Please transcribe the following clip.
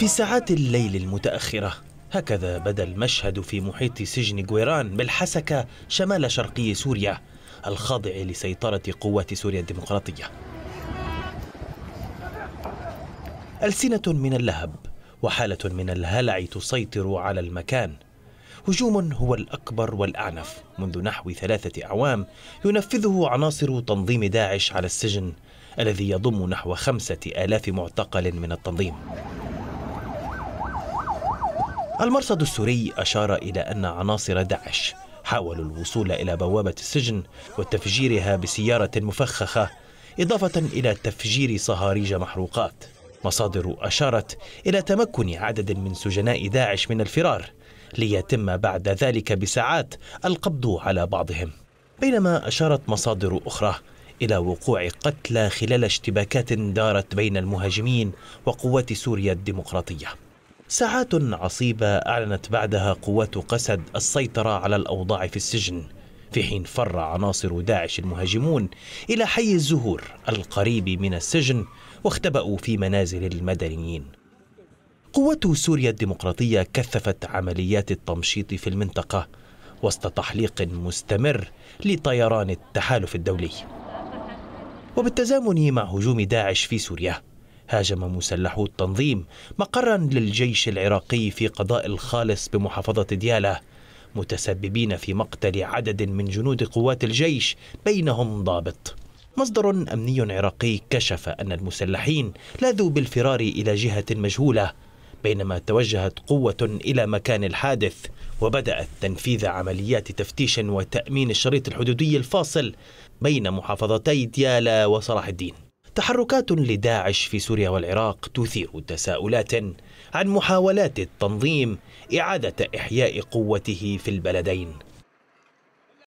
في ساعات الليل المتأخرة هكذا بدا المشهد في محيط سجن جويران بالحسكة شمال شرقي سوريا الخاضع لسيطرة قوات سوريا الديمقراطية ألسنة من اللهب وحالة من الهلع تسيطر على المكان هجوم هو الأكبر والأعنف منذ نحو ثلاثة أعوام ينفذه عناصر تنظيم داعش على السجن الذي يضم نحو خمسة آلاف معتقل من التنظيم المرصد السوري أشار إلى أن عناصر داعش حاولوا الوصول إلى بوابة السجن وتفجيرها بسيارة مفخخة إضافة إلى تفجير صهاريج محروقات مصادر أشارت إلى تمكن عدد من سجناء داعش من الفرار ليتم بعد ذلك بساعات القبض على بعضهم بينما أشارت مصادر أخرى إلى وقوع قتلى خلال اشتباكات دارت بين المهاجمين وقوات سوريا الديمقراطية ساعات عصيبة أعلنت بعدها قوات قسد السيطرة على الأوضاع في السجن في حين فر عناصر داعش المهاجمون إلى حي الزهور القريب من السجن واختبأوا في منازل المدنيين قوات سوريا الديمقراطية كثفت عمليات التمشيط في المنطقة وسط تحليق مستمر لطيران التحالف الدولي وبالتزامن مع هجوم داعش في سوريا هاجم مسلحو التنظيم مقرا للجيش العراقي في قضاء الخالص بمحافظة ديالة متسببين في مقتل عدد من جنود قوات الجيش بينهم ضابط مصدر أمني عراقي كشف أن المسلحين لاذوا بالفرار إلى جهة مجهولة بينما توجهت قوة إلى مكان الحادث وبدأت تنفيذ عمليات تفتيش وتأمين الشريط الحدودي الفاصل بين محافظتي ديالا وصلاح الدين تحركات لداعش في سوريا والعراق تثير تساؤلات عن محاولات التنظيم إعادة إحياء قوته في البلدين